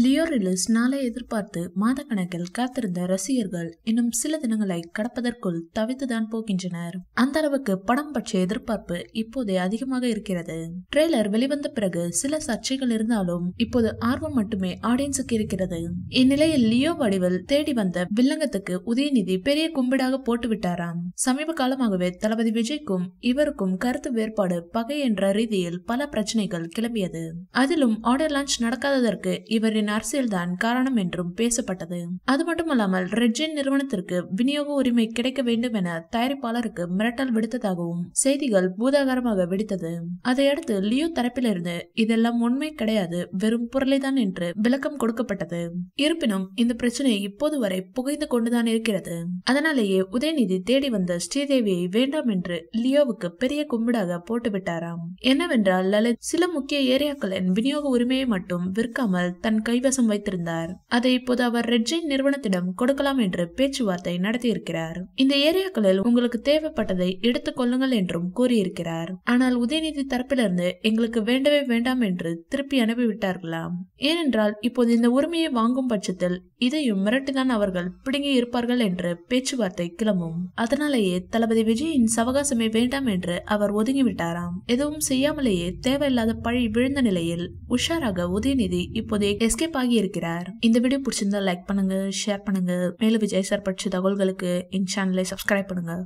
Leo release நாளை எதிர்பார்த்து மாதக்கணக்கில் காத்திருந்த ரசிகர்கள் இன்னும் சில தினங்களை கடப்பதற்குள் தவித்துதான் போகின்றனர் அந்த அளவுக்கு படம் பற்றிய எதிர்பார்ப்பு இப்போதே அதிகமாக இருக்கிறது ட்ரெய்லர் வெளிவந்த பிறகு சில சர்ச்சைகள் இருந்தாலும் இப்போது ஆர்வம் மட்டுமே ஆடியன்ஸுக்கு இருக்கிறது இந்நிலையில் லியோ வடிவில் தேடி வந்த வில்லங்கத்துக்கு உதயநிதி பெரிய கும்பிடாக போட்டுவிட்டாராம் சமீப காலமாகவே தளபதி விஜய்க்கும் இவருக்கும் கருத்து வேறுபாடு பகை என்ற ரீதியில் பல பிரச்சனைகள் கிளம்பியது அதிலும் ஆர்டர் லான்ச் நடக்காததற்கு இவரின் விஜயகுமாரின் அரசியல்தான் காரணம் என்றும் பேசப்பட்டது அது மட்டுமல்லாமல் ரெட்ஜின் நிறுவனத்திற்கு விநியோக உரிமை கிடைக்க வேண்டும் என தயாரிப்பாளருக்கு மிரட்டல் விடுத்ததாகவும் செய்திகள் பூதாகரமாக வெடித்தது அதையடுத்து லியோ தரப்பிலிருந்து இதெல்லாம் உண்மை கிடையாது வெறும் புரளிதான் என்று விளக்கம் கொடுக்கப்பட்டது இருப்பினும் இந்த பிரச்சனை இப்போது வரை புகைந்து கொண்டுதான் இருக்கிறது அதனாலேயே உதயநிதி தேடி வந்த ஸ்ரீதேவியை வேண்டாம் என்று லியோவுக்கு பெரிய கும்பிடாக போட்டுவிட்டாராம் என்னவென்றால் லலித் சில முக்கிய ஏரியாக்களின் விநியோக உரிமையை மட்டும் விற்காமல் தன் கைவசம் வைத்திருந்தார் அதை இப்போது அவர் ரெட்ஜின் நிறுவனத்திடம் கொடுக்கலாம் என்று பேச்சுவார்த்தை நடத்தியிருக்கிறார் இந்த ஏரியாக்களில் உங்களுக்கு தேவைப்பட்டதை எடுத்துக் கொள்ளுங்கள் என்றும் கூறியிருக்கிறார் ஆனால் உதயநிதி தரப்பிலிருந்து எங்களுக்கு வேண்டவே வேண்டாம் என்று திருப்பி அனுப்பிவிட்டார்களாம் ஏனென்றால் இப்போது இந்த உரிமையை வாங்கும் பட்சத்தில் இதையும் மிரட்டிதான் அவர்கள் பிடுங்கி இருப்பார்கள் என்று பேச்சுவார்த்தை கிளம்பும் அதனாலேயே தளபதி விஜயின் சவகாசமே வேண்டாம் என்று அவர் ஒதுங்கிவிட்டாராம் எதுவும் செய்யாமலேயே தேவையில்லாத பழி விழுந்த நிலையில் உஷாராக உதயநிதி இப்போது எஸ் எஸ்கேப் ஆகி இருக்கிறார் இந்த வீடியோ பிடிச்சிருந்தா லைக் பண்ணுங்க ஷேர் பண்ணுங்க மேலும் விஜய் சார் படிச்ச தகவல்களுக்கு என் சேனலை சப்ஸ்கிரைப் பண்ணுங்க